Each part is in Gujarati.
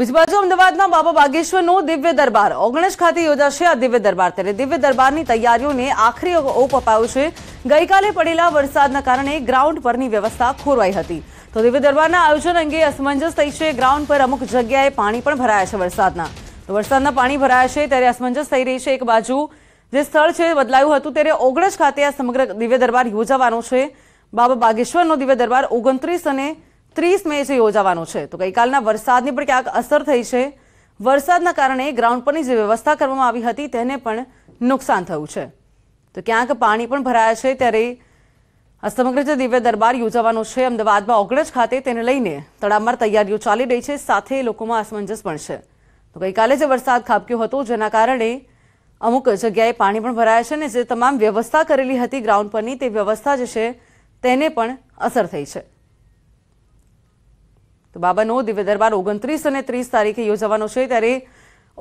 બીજી બાજુ અમદાવાદના બાબા બાગેશ્વરનો દિવ્ય દરબાર ઓગણસ ખાતે યોજાશે આ દિવ્ય દરબાર ત્યારે દિવ્ય દરબારની તૈયારીઓને આખરી ઓપ અપાયો છે ગઈકાલે પડેલા વરસાદના કારણે ગ્રાઉન્ડ પરની વ્યવસ્થા ખોરવાઈ હતી તો દિવ્ય દરબારના આયોજન અંગે અસમંજસ થઈ છે ગ્રાઉન્ડ પર અમુક જગ્યાએ પાણી પણ ભરાયા છે વરસાદના તો વરસાદના પાણી ભરાયા છે ત્યારે અસમંજસ થઈ રહી છે એક બાજુ જે સ્થળ છે બદલાયું હતું ત્યારે ઓગણસ ખાતે આ સમગ્ર દિવ્ય દરબાર યોજાવાનો છે બાબા બાગેશ્વરનો દિવ્ય દરબાર ઓગણત્રીસ અને ત્રીસ મે છે યોજાવાનો છે તો ગઈકાલના વરસાદની પણ ક્યાંક અસર થઈ છે વરસાદના કારણે ગ્રાઉન્ડ પરની જે વ્યવસ્થા કરવામાં આવી હતી તેને પણ નુકસાન થયું છે તો ક્યાંક પાણી પણ ભરાયા છે ત્યારે આ સમગ્ર જે દિવ્ય દરબાર યોજાવાનો છે અમદાવાદમાં ઓગણજ ખાતે તેને લઈને તડામાર તૈયારીઓ ચાલી રહી છે સાથે લોકોમાં અસમંજસ પણ છે તો ગઈકાલે જે વરસાદ ખાબક્યો હતો જેના કારણે અમુક જગ્યાએ પાણી પણ ભરાયા છે અને જે તમામ વ્યવસ્થા કરેલી હતી ગ્રાઉન્ડ પરની તે વ્યવસ્થા જે છે તેને પણ અસર થઈ છે તો બાબાનો દિવ્ય દરબાર ઓગણત્રીસ અને ત્રીસ તારીખે યોજાવાનો છે ત્યારે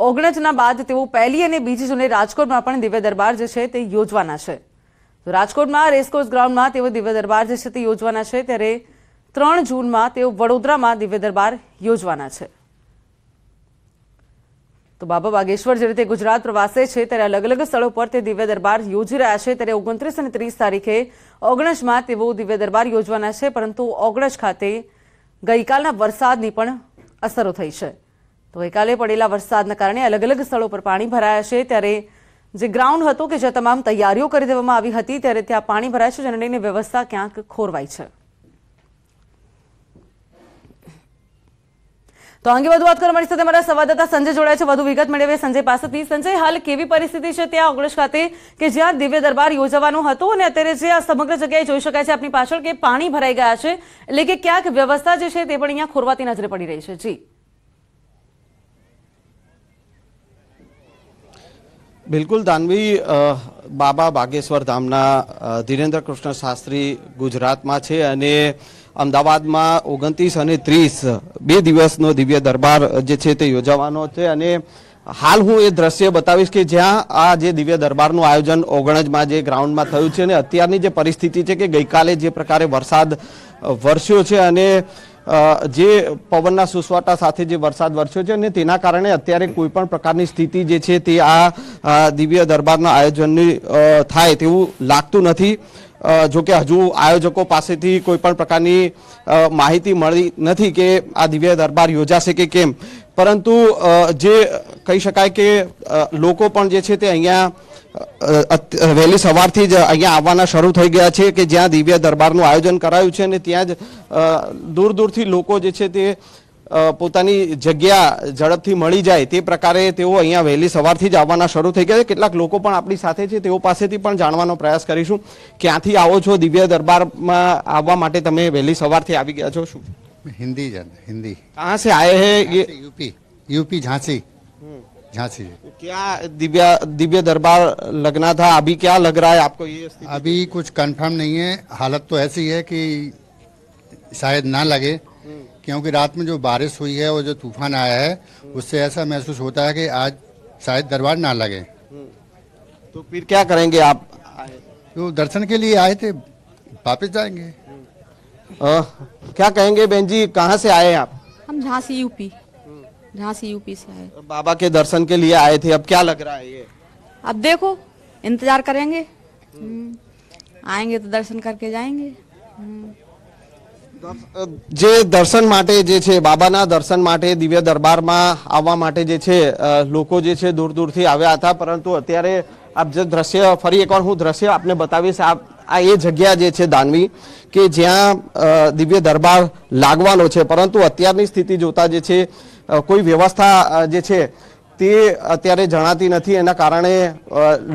ઓગણજના બાદ તેઓ પહેલી અને બીજી જૂને રાજકોટમાં પણ દિવ્ય દરબાર જે છે તે યોજવાના છે તો રાજકોટમાં રેસકોર્સ ગ્રાઉન્ડમાં તેઓ દિવ્ય દરબાર જે છે તે યોજવાના છે ત્યારે ત્રણ જૂનમાં તેઓ વડોદરામાં દિવ્ય દરબાર યોજવાના છે તો બાબા બાગેશ્વર જે રીતે ગુજરાત પ્રવાસે છે ત્યારે અલગ અલગ સ્થળો પર તે દિવ્ય દરબાર યોજી રહ્યા છે ત્યારે ઓગણત્રીસ અને ત્રીસ તારીખે ઓગણસમાં તેઓ દિવ્ય દરબાર યોજવાના છે પરંતુ ઓગણસ ખાતે ગઈકાલના વરસાદની પણ અસરો થઈ છે તો ગઈકાલે પડેલા વરસાદના કારણે અલગ અલગ સ્થળો પર પાણી ભરાયા છે ત્યારે જે ગ્રાઉન્ડ હતો કે જ્યાં તમામ તૈયારીઓ કરી દેવામાં આવી હતી ત્યારે ત્યાં પાણી ભરાય છે જેને લઈને વ્યવસ્થા ક્યાંક ખોરવાઈ છે તો અંગે વધુ વાત કરવા મળી છે અમારા સંવાદદાતા સંજય જોડાયા છે વધુ વિગત મેળવીએ સંજય પાસેથી સંજય હાલ કેવી પરિસ્થિતિ છે ત્યાં ઓગણસ ખાતે કે જ્યાં દિવ્ય દરબાર યોજવાનું હતું અને અત્યારે જે આ સમગ્ર જગ્યાએ જોઈ શકાય છે આપણી પાછળ કે પાણી ભરાઈ ગયા છે એટલે કે ક્યાંક વ્યવસ્થા જે છે તે પણ અહીંયા ખોરવાતી નજરે પડી રહી છે જી બિલકુલ દાનવી બાબા બાગેશ્વર ધામના ધીરેન્દ્ર કૃષ્ણ શાસ્ત્રી ગુજરાતમાં છે અને અમદાવાદમાં ઓગણત્રીસ અને ત્રીસ બે દિવસનો દિવ્ય દરબાર જે છે તે યોજાવાનો છે અને હાલ હું એ દ્રશ્ય બતાવીશ કે જ્યાં આ જે દિવ્ય દરબારનું આયોજન ઓગણજમાં જે ગ્રાઉન્ડમાં થયું છે અને અત્યારની જે પરિસ્થિતિ છે કે ગઈકાલે જે પ્રકારે વરસાદ વરસ્યો છે અને જે પવનના સુસવાટા સાથે જે વરસાદ વરસ્યો છે અને તેના કારણે અત્યારે કોઈ પણ પ્રકારની સ્થિતિ જે છે તે આ દિવ્ય દરબારના આયોજનની થાય તેવું લાગતું નથી જો કે હજુ આયોજકો પાસેથી કોઈ પણ પ્રકારની માહિતી મળી નથી કે આ દિવ્ય દરબાર યોજાશે કે કેમ પરંતુ જે કહી શકાય કે લોકો પણ જે છે તે અહીંયા વહેલી સવારથી જ અહીંયા આવવાના શરૂ થઈ ગયા છે કે જ્યાં દિવ્ય દરબારનું આયોજન કરાયું છે અને ત્યાં જ દૂર દૂરથી લોકો જે છે તે પોતાની જગ્યા ઝડપથી મળી જાય તે પ્રકારે તેઓ અહીંયા વહેલી સવારથી જ આવવાના શરૂ થઈ ગયા છે કેટલાક લોકો પણ આપણી સાથે છે તેઓ પાસેથી પણ જાણવાનો પ્રયાસ કરીશું ક્યાંથી આવો છો દિવ્ય દરબારમાં આવવા માટે તમે વહેલી સવારથી આવી ગયા છો શું હિન્દી જાન હિન્દી કહાં સે આયે હે યુપી યુપી ઝાંસી झांसी क्या दिव्या दिव्य दरबार लगना था अभी क्या लग रहा है आपको ये अभी कुछ कंफर्म नहीं है हालत तो ऐसी है कि शायद ना लगे क्योंकि रात में जो बारिश हुई है और जो तूफान आया है उससे ऐसा महसूस होता है कि आज शायद दरबार ना लगे तो फिर क्या करेंगे आप तो दर्शन के लिए आए थे वापिस जाएंगे आ, क्या कहेंगे बहन जी कहाँ से आए आप हम झांसी यूपी झांसी यूपी से आए बाबा के दर्शन के लिए आए थे अब क्या लग रहा है ये अब देखो इंतजार करेंगे हम्म, आएंगे तो दर्शन करके जाएंगे हम्म। जे दर्शन माटे जे छे बाबा ना दर्शन माटे दिव्य दरबार मा आवा माटे जे छे लोको जे छे दूर दूर थी आवे आता परंतु अत्यारे आप जे दृश्य फरी एक और हूँ दृश्य आपने बतावी से आप आ ये जगह जे छे दानवी के ज्यां दिव्य दरबार लागवानो छे परंतु अत्यारनी स्थिति जोता जे छे કોઈ વ્યવસ્થા જે છે તે અત્યારે જણાતી નથી એના કારણે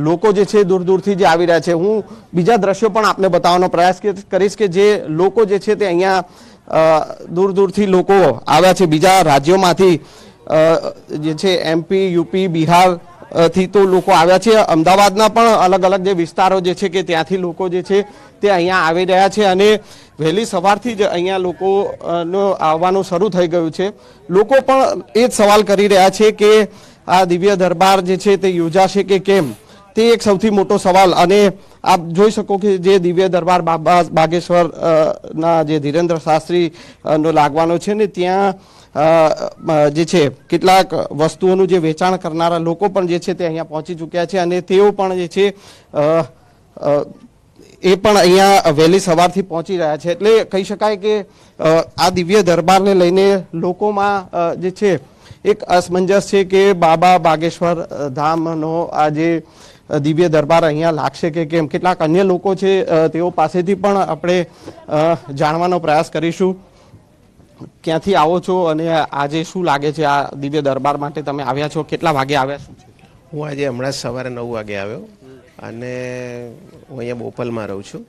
લોકો જે છે દૂર દૂરથી જે આવી રહ્યા છે હું બીજા દ્રશ્યો પણ આપને બતાવવાનો પ્રયાસ કરીશ કે જે લોકો જે છે તે અહીંયા દૂર દૂરથી લોકો આવ્યા છે બીજા રાજ્યોમાંથી જે છે એમપી યુપી બિહાર થી તો લોકો આવ્યા છે અમદાવાદના પણ અલગ અલગ જે વિસ્તારો જે છે કે ત્યાંથી લોકો જે છે તે અહીંયા આવી રહ્યા છે અને વહેલી સવારથી જ અહીંયા લોકોનો આવવાનું શરૂ થઈ ગયું છે લોકો પણ એ જ સવાલ કરી રહ્યા છે કે આ દિવ્ય દરબાર જે છે તે યોજાશે કે કેમ તે એક સૌથી મોટો સવાલ અને આપ જોઈ શકો કે જે દિવ્ય દરબાર બાબા બાગેશ્વર ના જે ધીરેન્દ્ર શાસ્ત્રી નો લાગવાનો છે ને ત્યાં જે છે કેટલાક વસ્તુઓનું જે વેચાણ કરનારા લોકો પણ જે છે તે અહીંયા પહોંચી ચૂક્યા છે અને તેઓ પણ જે છે એ પણ અહીંયા વહેલી સવારથી પહોંચી રહ્યા છે એટલે કહી શકાય કે આ દિવ્ય દરબારને લઈને લોકોમાં જે છે એક અસમંજસ છે કે બાબા બાગેશ્વર ધામનો આ જે દિવ્ય દરબાર અહીંયા લાગશે કે કેમ કેટલાક અન્ય લોકો છે તેઓ પાસેથી પણ આપણે જાણવાનો પ્રયાસ કરીશું ક્યાંથી આવો છો અને આજે શું લાગે છે આ દિવ્ય દરબાર માટે તમે આવ્યા છો કેટલા વાગે આવ્યા છો હું આજે હમણાં સવારે નવ વાગે આવ્યો અને હું અહીંયા બોપલમાં રહું છું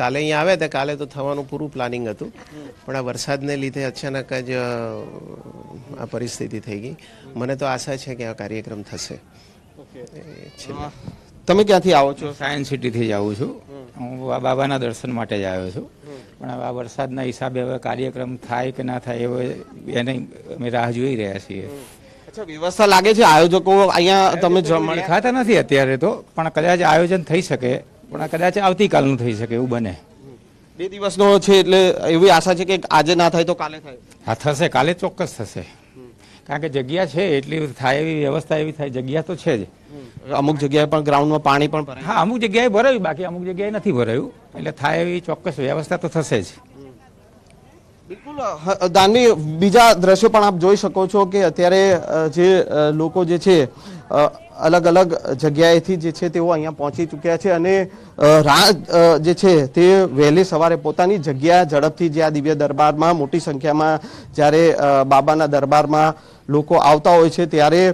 કાલે અહીંયા આવ્યા હતા કાલે તો થવાનું પૂરું પ્લાનિંગ હતું પણ આ વરસાદને લીધે અચાનક જ આ પરિસ્થિતિ થઈ ગઈ મને તો આશા છે કે આ કાર્યક્રમ થશે તમે ક્યાંથી આવો છો સાયન્સ સિટીથી જ આવું છું હું બાબાના દર્શન માટે જ આવ્યો છું પણ આ વરસાદના હિસાબે હવે કાર્યક્રમ થાય કે ના થાય એવો એની અમે રાહ જોઈ રહ્યા છીએ વ્યવસ્થા લાગે છે આયોજકો અહીંયા તમે જમણ ખાતા નથી અત્યારે તો પણ કદાચ આયોજન થઈ શકે પણ કદાચ આવતીકાલનું થઈ શકે એવું બને બે દિવસનો છે એટલે એવી આશા છે કે આજે ના થાય તો કાલે થાય હા થશે કાલે ચોક્કસ થશે કારણ કે જગ્યા છે એટલી થાય એવી વ્યવસ્થા એવી થાય જગ્યા તો છે જ અમુક જગ્યાએ પણ ગ્રાઉન્ડમાં પાણી પણ હા અમુક જગ્યાએ ભરાયું બાકી અમુક જગ્યાએ નથી ભરાયું એટલે થાય એવી ચોક્કસ વ્યવસ્થા તો થશે જ બિલકુલ દાનવી બીજા દ્રશ્યો પણ આપ જોઈ શકો છો કે અત્યારે જે લોકો જે છે અલગ અલગ જગ્યાએથી જે છે તેઓ અહીંયા પહોંચી ચૂક્યા છે અને રાહ જે છે તે વહેલી સવારે પોતાની જગ્યા ઝડપથી જે આ દિવ્ય દરબારમાં મોટી સંખ્યામાં જ્યારે બાબાના દરબારમાં લોકો આવતા હોય છે ત્યારે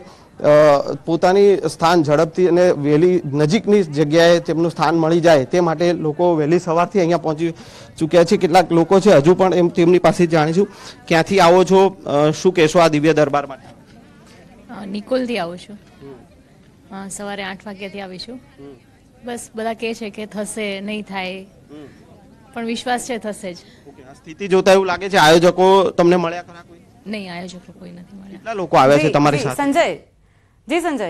પોતાની સ્થાન ઝડપથી અને વહેલી નજીકની જગ્યાએ તેમનું સ્થાન મળી જાય તે માટે લોકો વહેલી સવારથી અહીંયા પહોંચી ચૂક્યા છે કેટલાક લોકો છે હજુ પણ એમ તેમની પાસે જાણીશું ક્યાંથી આવો છો શું કહેશો આ દિવ્ય દરબાર માટે નિકોલથી આવું છું સવારે આઠ વાગ્યાથી આવી છું બસ બધા કહે છે કે થશે નહીં થાય પણ વિશ્વાસ છે થશે જ સ્થિતિ જોતા એવું લાગે છે આયોજકો તમને મળ્યા ખરા કોઈ નહીં આયોજકો કોઈ નથી મળ્યા કેટલા લોકો આવ્યા છે તમારી સાથે સંજય જી સંજય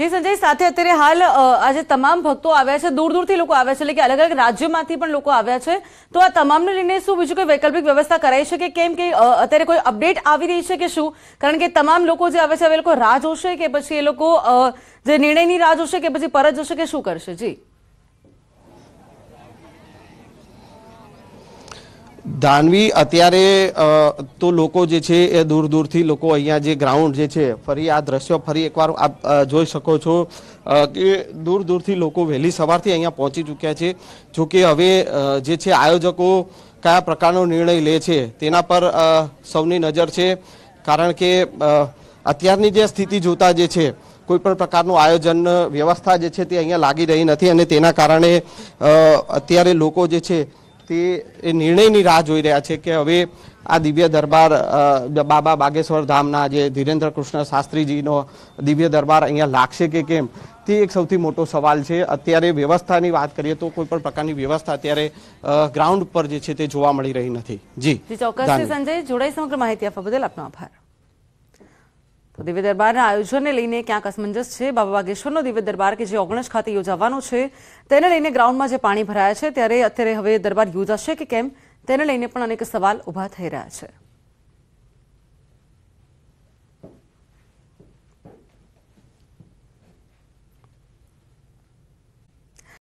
જી સંજય સાથે અત્યારે હાલ આજે તમામ ભક્તો આવ્યા છે દૂર દૂરથી લોકો આવ્યા છે એટલે કે અલગ અલગ રાજ્યોમાંથી પણ લોકો આવ્યા છે તો આ તમામને લઈને શું બીજું કોઈ વૈકલ્પિક વ્યવસ્થા કરાઈ છે કે કેમ કે અત્યારે કોઈ અપડેટ આવી રહી છે કે શું કારણ કે તમામ લોકો જે આવે છે એ લોકો રાહ જોશે કે પછી એ લોકો જે નિર્ણયની રાહ જોશે કે પછી પરત જશે કે શું કરશે જી દાનવી અત્યારે તો લોકો જે છે એ દૂર દૂરથી લોકો અહીંયા જે ગ્રાઉન્ડ જે છે ફરી આ દ્રશ્યો ફરી એકવાર આપ જોઈ શકો છો કે દૂર દૂરથી લોકો વહેલી સવારથી અહીંયા પહોંચી ચૂક્યા છે જો કે હવે જે છે આયોજકો કયા પ્રકારનો નિર્ણય લે છે તેના પર સૌની નજર છે કારણ કે અત્યારની જે સ્થિતિ જોતા જે છે કોઈ પણ પ્રકારનું આયોજન વ્યવસ્થા જે છે તે અહીંયા લાગી રહી નથી અને તેના કારણે અત્યારે લોકો જે છે તે એ નિર્ણયની રાહ જોઈ રહ્યા છે કે હવે આ દિવ્ય દરબાર બાબા બાગેશ્વર ધામના જે ધીરેન્દ્ર કૃષ્ણ શાસ્ત્રીજીનો દિવ્ય દરબાર અહીંયા લાગશે કે કેમ તે એક સૌથી મોટો સવાલ છે અત્યારે વ્યવસ્થાની વાત કરીએ તો કોઈ પણ પ્રકારની વ્યવસ્થા અત્યારે ગ્રાઉન્ડ પર જે છે તે જોવા મળી રહી નથી જી ચોક્કસ સંજય જોડાઈ સમગ્ર માહિતી આપવા બદલ આપનો આભાર તો દિવ્ય દરબારના આયોજનને લઈને ક્યાંક અસમંજસ છે બાબા બાગેશ્વરનો દિવ્ય દરબાર કે જે ઓગણસ ખાતે યોજાવાનો છે તેને લઈને ગ્રાઉન્ડમાં જે પાણી ભરાયા છે ત્યારે અત્યારે હવે દરબાર યોજાશે કે કેમ તેને લઈને પણ અનેક સવાલ ઊભા થઈ રહ્યા છે